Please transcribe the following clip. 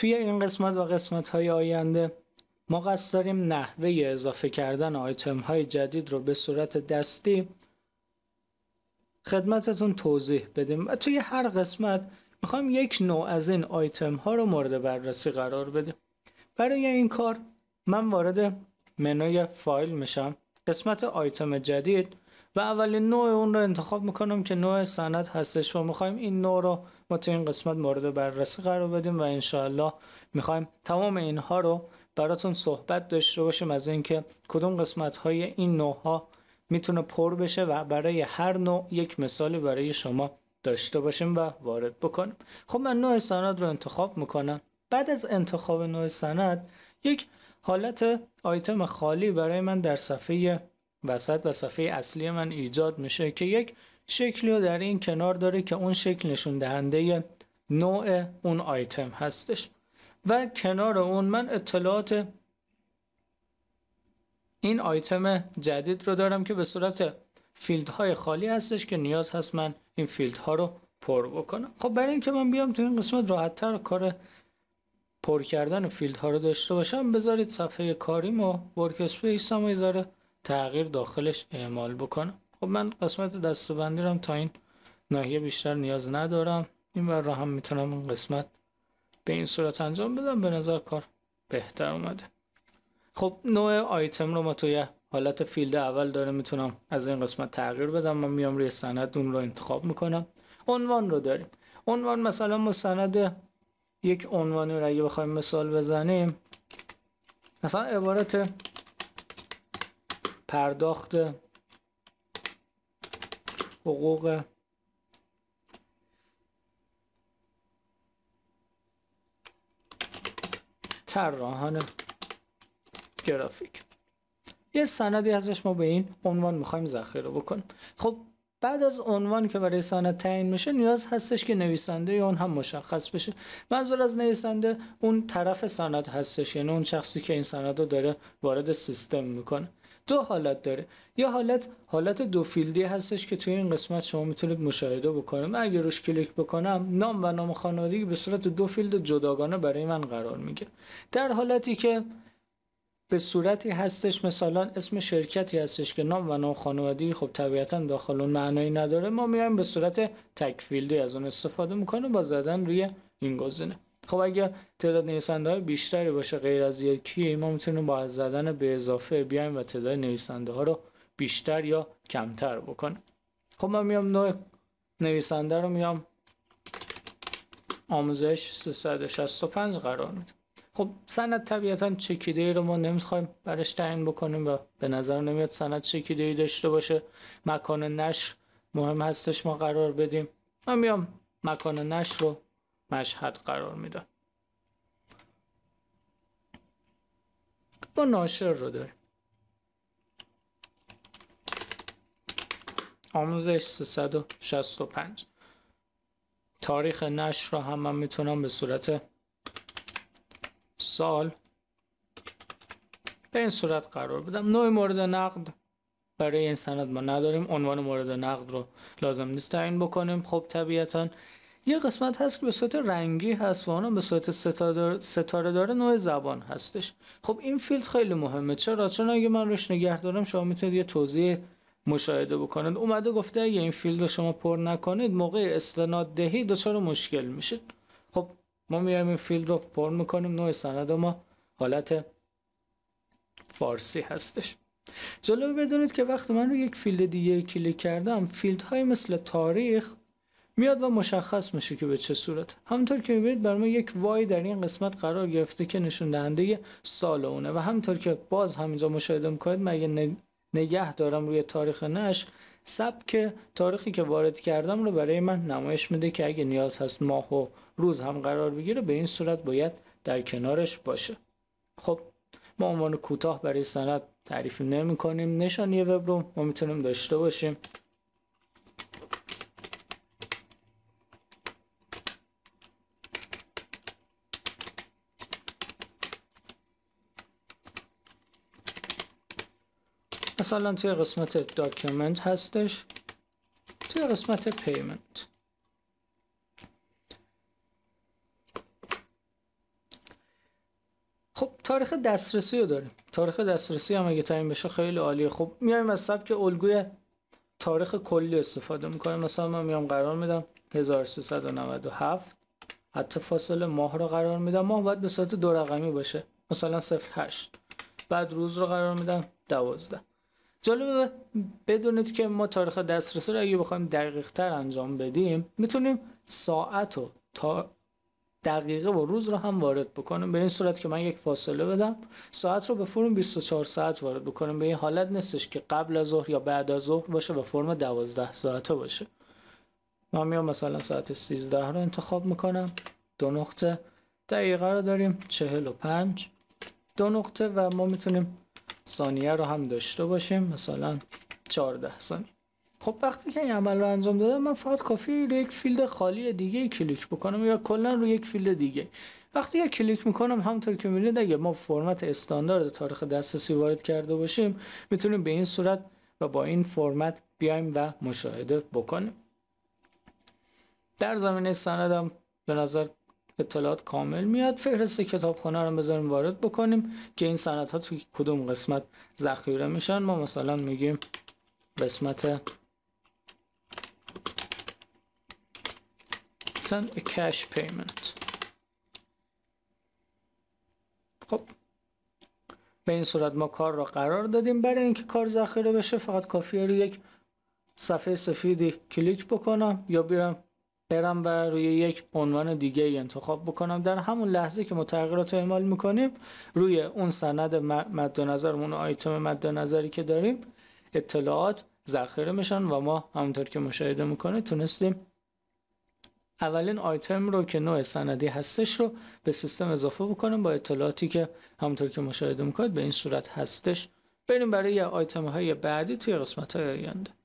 توی این قسمت و قسمت های آینده ما قصد داریم نحوه اضافه کردن آیتم های جدید رو به صورت دستی خدمتتون توضیح بدیم و توی هر قسمت میخوایم یک نوع از این آیتم ها رو مورد بررسی قرار بدیم برای این کار من وارد منوی فایل میشم قسمت آیتم جدید و اولین نوع اون رو انتخاب میکنم که نوع سند هستش و میخوایم این نوع رو ما تو این قسمت مورد بررسی قرار بدیم و انشاءالله میخوایم تمام اینها رو براتون صحبت داشته باشیم از اینکه کدوم قسمت های این نوع ها میتونه پر بشه و برای هر نوع یک مثالی برای شما داشته باشیم و وارد بکنیم خب من نوع سند رو انتخاب میکنم بعد از انتخاب نوع سند یک حالت آیتم خالی برای من در صفحه وسط و صفحه اصلی من ایجاد میشه که یک شکلی رو در این کنار داره که اون شکل نشون دهنده نوع اون آیتم هستش و کنار اون من اطلاعات این آیتم جدید رو دارم که به صورت فیلد های خالی هستش که نیاز هست من این فیلد ها رو پر بکنم خب برای اینکه من بیام تو این قسمت راحت تر کار پر کردن فیلد ها رو داشته باشم بذارید صفحه کاریمو و ورک اسپیس هم تغییر داخلش اعمال بکنم خب من قسمت دستبندی رو هم تا این ناحیه بیشتر نیاز ندارم این بر را هم میتونم اون قسمت به این صورت انجام بدم به نظر کار بهتر اومده خب نوع آیتم رو ما توی حالت فیلد اول داره میتونم از این قسمت تغییر بدم من میام روی سند اون رو انتخاب میکنم عنوان رو داریم عنوان مثلا ما سند یک عنوان رو اگه بخوایم مثال بزنیم مثلا عبارت پرداخت حقوق طراحان گرافیک یه سندی ازش ما به این عنوان میخوایم ذخیره بکنیم خب بعد از عنوان که برای سند تعیین میشه نیاز هستش که نویسنده یا اون هم مشخص بشه منظور از نویسنده اون طرف سند هستش یعنی اون شخصی که این سند رو داره وارد سیستم میکنه دو حالت داره یا حالت حالت دو فیلدی هستش که توی این قسمت شما میتونید مشاهده بکنم اگه روش کلیک بکنم نام و نام خانوادگی به صورت دو فیلد جداگانه برای من قرار میگه. در حالتی که به صورتی هستش مثلا اسم شرکتی هستش که نام و نام خانوادگی خب طبیعتا داخل اون معنایی نداره ما میایم به صورت تک فیلدی از اون استفاده میکنیم با زدن روی این گزینه خب اگر تعداد نویسنده های بیشتری باشه غیر از یکی ما میتونیم با از زدن به اضافه بیایم و تعداد نویسنده ها رو بیشتر یا کمتر بکنیم خب من میام نوع نویسنده رو میام آموزش 365 قرار میدم خب سند طبیعتا چکیده ای رو ما نمیخوایم برش تعیین بکنیم و به نظر نمیاد سند چکیده ای داشته باشه مکان نشر مهم هستش ما قرار بدیم من میام مکان نشر رو مشهد قرار میداد با ناشر رو داریم آموزش 365 تاریخ نشر رو هم من میتونم به صورت سال به این صورت قرار بدم نوع مورد نقد برای این سند ما نداریم عنوان مورد نقد رو لازم نیست تعیین بکنیم خب طبیعتاً یه قسمت هست که به صورت رنگی هست و اونم به صورت ستاره داره نوع زبان هستش خب این فیلد خیلی مهمه چرا چون اگه من روش نگه دارم شما میتونید یه توضیح مشاهده بکنید اومده گفته اگه این فیلد رو شما پر نکنید موقع استناد دهی دچار مشکل میشید خب ما میایم این فیلد رو پر میکنیم نوع سند ما حالت فارسی هستش جالبه بدونید که وقتی من رو یک فیلد دیگه کلیک کردم فیلد های مثل تاریخ میاد و مشخص میشه که به چه صورت همونطور که میبینید بر ما یک وای در این قسمت قرار گرفته که نشون دهنده سال اونه و همونطور که باز همینجا مشاهده میکنید من اگه نگه دارم روی تاریخ نش که تاریخی که وارد کردم رو برای من نمایش میده که اگه نیاز هست ماه و روز هم قرار بگیره به این صورت باید در کنارش باشه خب ما عنوان کوتاه برای سند تعریف نمی کنیم نشانی وب رو ما میتونیم داشته باشیم مثلا توی قسمت داکیومنت هستش توی قسمت پیمنت خب تاریخ دسترسی رو داریم تاریخ دسترسی هم اگه تعیین بشه خیلی عالیه خب میایم از سبک الگوی تاریخ کلی استفاده میکنیم مثلا من میام قرار میدم 1397 حتی فاصله ماه رو قرار میدم ماه باید به صورت دو رقمی باشه مثلا 08 بعد روز رو قرار میدم 12 جالبه بدونید که ما تاریخ دسترسی رو اگه بخوایم دقیق تر انجام بدیم میتونیم ساعت و تا دقیقه و روز رو هم وارد بکنیم به این صورت که من یک فاصله بدم ساعت رو به فرم 24 ساعت وارد بکنیم به این حالت نیستش که قبل از ظهر یا بعد از ظهر باشه و فرم 12 ساعته باشه من میام مثلا ساعت 13 رو انتخاب میکنم دو نقطه دقیقه رو داریم 45 دو نقطه و ما میتونیم ثانیه رو هم داشته باشیم مثلا 14 ثانیه خب وقتی که این عمل رو انجام دادم من فقط کافی رو یک فیلد خالی دیگه کلیک بکنم یا کلا رو یک فیلد دیگه وقتی یک کلیک میکنم همونطور که میبینید اگه ما فرمت استاندارد تاریخ دسترسی وارد کرده باشیم میتونیم به این صورت و با این فرمت بیایم و مشاهده بکنیم در زمینه سندم به نظر اطلاعات کامل میاد فهرست کتابخونه رو بذاریم وارد بکنیم که این صنعت ها تو کدوم قسمت ذخیره میشن ما مثلا میگیم قسمت مثلا کش پیمنت خب به این صورت ما کار را قرار دادیم برای اینکه کار ذخیره بشه فقط کافیه رو یک صفحه سفیدی کلیک بکنم یا بیرم برم و روی یک عنوان دیگه ای انتخاب بکنم در همون لحظه که متغیرات رو اعمال میکنیم روی اون سند مد نظرمون و آیتم مد نظری که داریم اطلاعات ذخیره میشن و ما همونطور که مشاهده میکنه تونستیم اولین آیتم رو که نوع سندی هستش رو به سیستم اضافه بکنیم با اطلاعاتی که همونطور که مشاهده میکنید به این صورت هستش بریم برای آیتم های بعدی توی قسمت های آینده